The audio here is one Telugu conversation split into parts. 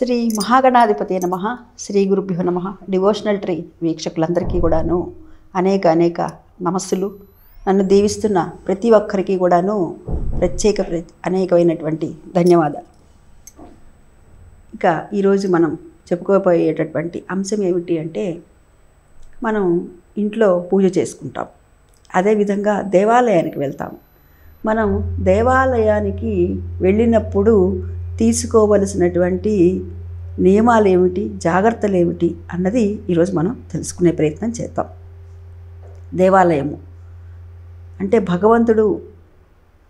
శ్రీ మహాగణాధిపతి నమ శ్రీ గురుభ్యో నమ డివోషనల్ ట్రీ వీక్షకులందరికీ కూడాను అనేక అనేక నమస్సులు నన్ను దీవిస్తున్న ప్రతి ఒక్కరికి కూడాను ప్రత్యేక అనేకమైనటువంటి ధన్యవాదాలు ఇక ఈరోజు మనం చెప్పుకోబోయేటటువంటి అంశం ఏమిటి అంటే మనం ఇంట్లో పూజ చేసుకుంటాం అదేవిధంగా దేవాలయానికి వెళ్తాము మనం దేవాలయానికి వెళ్ళినప్పుడు తీసుకోవలసినటువంటి నియమాలు ఏమిటి జాగ్రత్తలు ఏమిటి అన్నది ఈరోజు మనం తెలుసుకునే ప్రయత్నం చేద్దాం దేవాలయము అంటే భగవంతుడు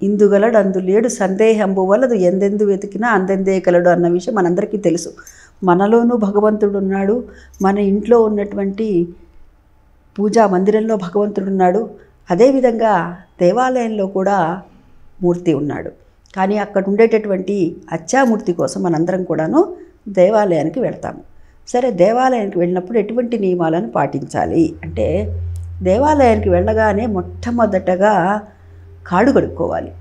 ఇందుగలడు అందులేడు సందేహంబు వలదు ఎందెందు వెతికినా అందెందే గలడు అన్న విషయం మనందరికీ తెలుసు మనలోనూ భగవంతుడు ఉన్నాడు మన ఇంట్లో ఉన్నటువంటి పూజా మందిరంలో భగవంతుడు ఉన్నాడు అదేవిధంగా దేవాలయంలో కూడా మూర్తి ఉన్నాడు కానీ అక్కడ ఉండేటటువంటి అచ్చామూర్తి కోసం మనందరం కూడాను దేవాలయానికి వెళ్తాము సరే దేవాలయానికి వెళ్ళినప్పుడు ఎటువంటి నియమాలను పాటించాలి అంటే దేవాలయానికి వెళ్ళగానే మొట్టమొదటగా కాడు కడుక్కోవాలి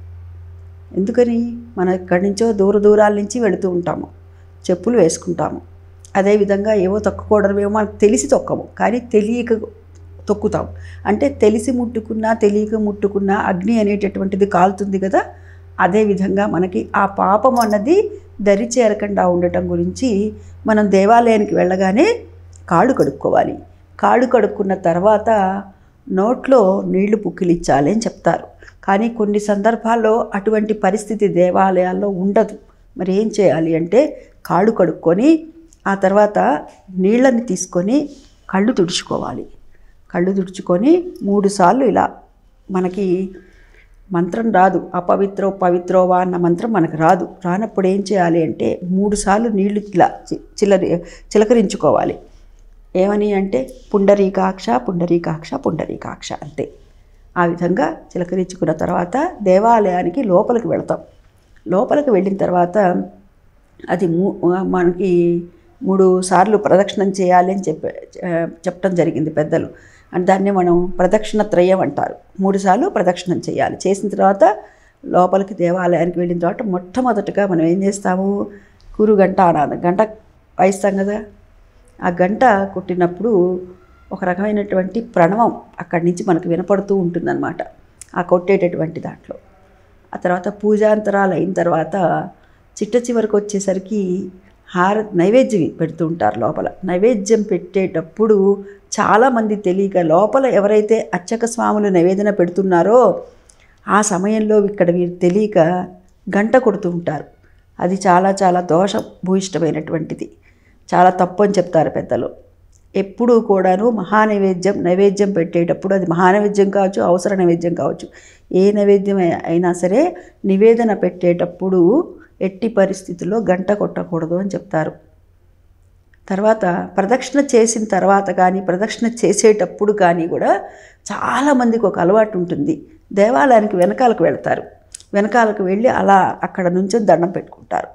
ఎందుకని మనం ఎక్కడి నుంచో దూర దూరాల నుంచి వెళుతూ ఉంటాము చెప్పులు వేసుకుంటాము అదేవిధంగా ఏవో ఏమో మనకు తెలిసి తొక్కము కానీ తెలియక తొక్కుతాం అంటే తెలిసి ముట్టుకున్నా తెలియక ముట్టుకున్నా అగ్ని అనేటటువంటిది కాలుతుంది కదా అదేవిధంగా మనకి ఆ పాపం అన్నది దరి చేరకుండా ఉండటం గురించి మనం దేవాలయానికి వెళ్ళగానే కాళ్ళు కడుక్కోవాలి కాళ్ళు కడుక్కున్న తర్వాత నోట్లో నీళ్లు పుక్కిలిచ్చాలి అని చెప్తారు కానీ కొన్ని సందర్భాల్లో అటువంటి పరిస్థితి దేవాలయాల్లో ఉండదు మరి ఏం చేయాలి అంటే కాళ్ళు కడుక్కొని ఆ తర్వాత నీళ్ళని తీసుకొని కళ్ళు తుడుచుకోవాలి కళ్ళు తుడుచుకొని మూడుసార్లు ఇలా మనకి మంత్రం రాదు అపవిత్రో పవిత్రోవా అన్న మంత్రం మనకు రాదు రానప్పుడు ఏం చేయాలి అంటే మూడుసార్లు నీళ్లు చిల చిలరి చిలకరించుకోవాలి ఏమని అంటే పుండరీకాక్ష పుండరీకాక్ష పుండరీకాక్ష అంతే ఆ విధంగా చిలకరించుకున్న తర్వాత దేవాలయానికి లోపలికి వెళతాం లోపలికి వెళ్ళిన తర్వాత అది మనకి మూడు సార్లు ప్రదక్షిణం చేయాలి అని చెప్ప చెప్పడం జరిగింది పెద్దలు అంటే దాన్ని మనం ప్రదక్షిణ త్రయం అంటారు మూడు సార్లు ప్రదక్షిణం చేయాలి చేసిన తర్వాత లోపలికి దేవాలయానికి వెళ్ళిన తర్వాత మొట్టమొదటిగా మనం ఏం చేస్తాము కురు గంట అనాలి గంట వాయిస్తాం కదా ఆ గంట కొట్టినప్పుడు ఒక రకమైనటువంటి ప్రణవం అక్కడి నుంచి మనకు వినపడుతూ ఉంటుందన్నమాట ఆ కొట్టేటటువంటి దాంట్లో ఆ తర్వాత పూజాంతరాలు అయిన తర్వాత చిట్ట చివరికి వచ్చేసరికి హారతి నైవేద్యం పెడుతూ ఉంటారు లోపల నైవేద్యం పెట్టేటప్పుడు చాలామంది తెలియక లోపల ఎవరైతే అర్చక స్వాములు నివేదన పెడుతున్నారో ఆ సమయంలో ఇక్కడ మీరు తెలియక గంట కొడుతూ ఉంటారు అది చాలా చాలా దోష భూయిష్టమైనటువంటిది చాలా తప్పు అని చెప్తారు పెద్దలు ఎప్పుడూ కూడాను మహానైవేద్యం నైవేద్యం పెట్టేటప్పుడు అది మహానైవేద్యం కావచ్చు అవసర నైవేద్యం కావచ్చు ఏ నైవేద్యం అయినా సరే నివేదన పెట్టేటప్పుడు ఎట్టి పరిస్థితుల్లో గంట కొట్టకూడదు అని చెప్తారు తర్వాత ప్రదక్షిణ చేసిన తర్వాత కానీ ప్రదక్షిణ చేసేటప్పుడు కానీ కూడా చాలామందికి ఒక అలవాటు ఉంటుంది దేవాలయానికి వెనకాలకు వెళ్తారు వెనకాలకు వెళ్ళి అలా అక్కడ నుంచి దండం పెట్టుకుంటారు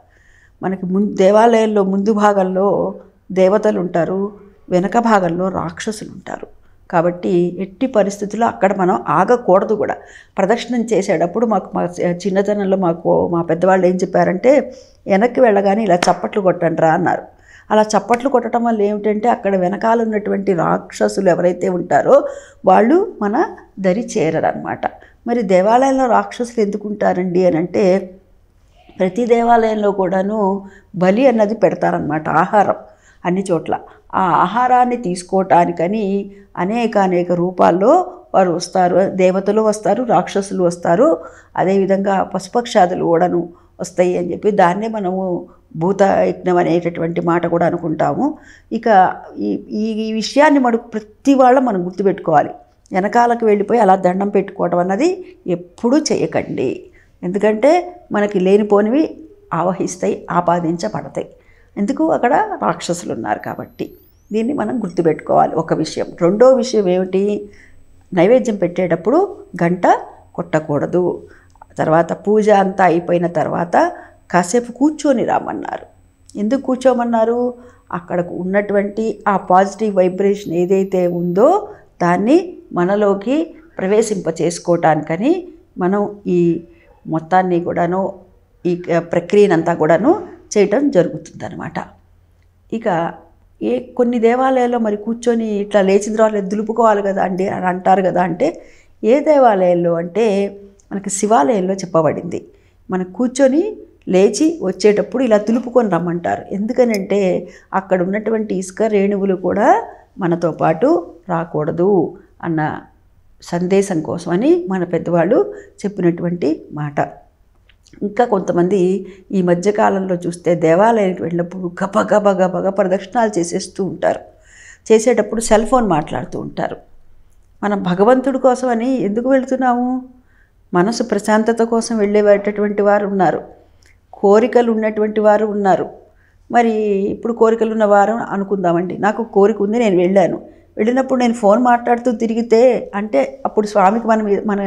మనకి ముందు దేవాలయంలో ముందు భాగంలో దేవతలు ఉంటారు వెనక భాగంలో రాక్షసులు ఉంటారు కాబట్టి ఎట్టి పరిస్థితుల్లో అక్కడ మనం ఆగకూడదు కూడా ప్రదర్శనం చేసేటప్పుడు మాకు మా చిన్నతనంలో మాకు మా పెద్దవాళ్ళు ఏం చెప్పారంటే వెనక్కి వెళ్ళగానే ఇలా చప్పట్లు కొట్టండి రా అన్నారు అలా చప్పట్లు కొట్టడం వల్ల ఏమిటంటే అక్కడ వెనకాల ఉన్నటువంటి రాక్షసులు ఎవరైతే ఉంటారో వాళ్ళు మన దరి చేరరనమాట మరి దేవాలయంలో రాక్షసులు ఎందుకు ఉంటారండి అని అంటే ప్రతి దేవాలయంలో కూడాను బలి అన్నది పెడతారనమాట ఆహారం అన్ని చోట్ల ఆ ఆహారాన్ని తీసుకోవటానికని అనేక అనేక రూపాల్లో వారు వస్తారు దేవతలు వస్తారు రాక్షసులు వస్తారు అదేవిధంగా పశుపక్షాదులు కూడాను వస్తాయి అని చెప్పి దాన్నే మనము భూత యజ్ఞం అనేటటువంటి మాట కూడా అనుకుంటాము ఇక ఈ ఈ విషయాన్ని మనకు ప్రతి వాళ్ళ మనం గుర్తుపెట్టుకోవాలి వెనకాలకు వెళ్ళిపోయి అలా దండం పెట్టుకోవడం అన్నది ఎప్పుడూ చేయకండి ఎందుకంటే మనకి లేనిపోనివి ఆవహిస్తాయి ఆపాదించబడతాయి ఎందుకు అక్కడ రాక్షసులు ఉన్నారు కాబట్టి దీన్ని మనం గుర్తుపెట్టుకోవాలి ఒక విషయం రెండో విషయం ఏమిటి నైవేద్యం పెట్టేటప్పుడు గంట కొట్టకూడదు తర్వాత పూజ అంతా అయిపోయిన తర్వాత కాసేపు కూర్చొని రామన్నారు ఎందుకు కూర్చోమన్నారు అక్కడ ఉన్నటువంటి ఆ పాజిటివ్ వైబ్రేషన్ ఏదైతే ఉందో దాన్ని మనలోకి ప్రవేశింప చేసుకోవటానికని మనం ఈ మొత్తాన్ని కూడాను ఈ ప్రక్రియనంతా కూడాను చేయటం జరుగుతుంది అనమాట ఇక ఏ కొన్ని దేవాలయాల్లో మరి కూర్చొని ఇట్లా లేచిన తర్వాత దులుపుకోవాలి కదా అండి అని అంటారు కదా అంటే ఏ దేవాలయాల్లో అంటే మనకి శివాలయంలో చెప్పబడింది మనం కూర్చొని లేచి వచ్చేటప్పుడు ఇలా తులుపుకొని రమ్మంటారు ఎందుకనంటే అక్కడ ఉన్నటువంటి ఇసుక రేణువులు కూడా మనతో పాటు రాకూడదు అన్న సందేశం కోసమని మన పెద్దవాళ్ళు చెప్పినటువంటి మాట ఇంకా కొంతమంది ఈ మధ్యకాలంలో చూస్తే దేవాలయానికి వెళ్ళినప్పుడు గబ గబ గబగ ప్రదక్షిణాలు చేసేస్తూ ఉంటారు చేసేటప్పుడు సెల్ ఫోన్ మాట్లాడుతూ ఉంటారు మనం భగవంతుడి కోసమని ఎందుకు వెళుతున్నాము మనసు ప్రశాంతత కోసం వెళ్ళేటటువంటి వారు ఉన్నారు కోరికలు ఉన్నటువంటి వారు ఉన్నారు మరి ఇప్పుడు కోరికలు ఉన్న వారు అనుకుందామండి నాకు కోరిక ఉంది నేను వెళ్ళాను వెళ్ళినప్పుడు నేను ఫోన్ మాట్లాడుతూ తిరిగితే అంటే అప్పుడు స్వామికి మనం మన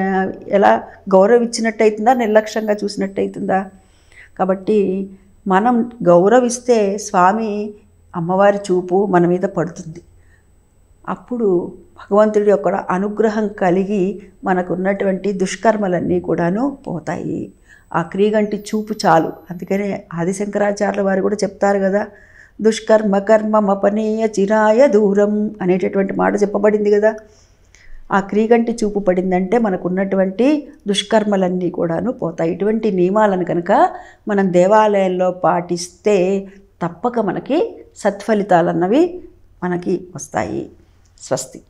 ఎలా గౌరవ ఇచ్చినట్టు అవుతుందా నిర్లక్ష్యంగా చూసినట్టు అవుతుందా కాబట్టి మనం గౌరవిస్తే స్వామి అమ్మవారి చూపు మన మీద పడుతుంది అప్పుడు భగవంతుడి యొక్క అనుగ్రహం కలిగి మనకున్నటువంటి దుష్కర్మలన్నీ కూడాను పోతాయి ఆ క్రీగంటి చూపు చాలు అందుకనే ఆదిశంకరాచార్యుల వారు కూడా చెప్తారు కదా దుష్కర్మ కర్మమపనేయ చిరాయ దూరం అనేటటువంటి మాట చెప్పబడింది కదా ఆ క్రీగంటి చూపు పడిందంటే మనకున్నటువంటి దుష్కర్మలన్నీ కూడాను పోతాయి ఇటువంటి నియమాలను కనుక మనం దేవాలయంలో పాటిస్తే తప్పక మనకి సత్ఫలితాలన్నవి మనకి వస్తాయి స్వస్తి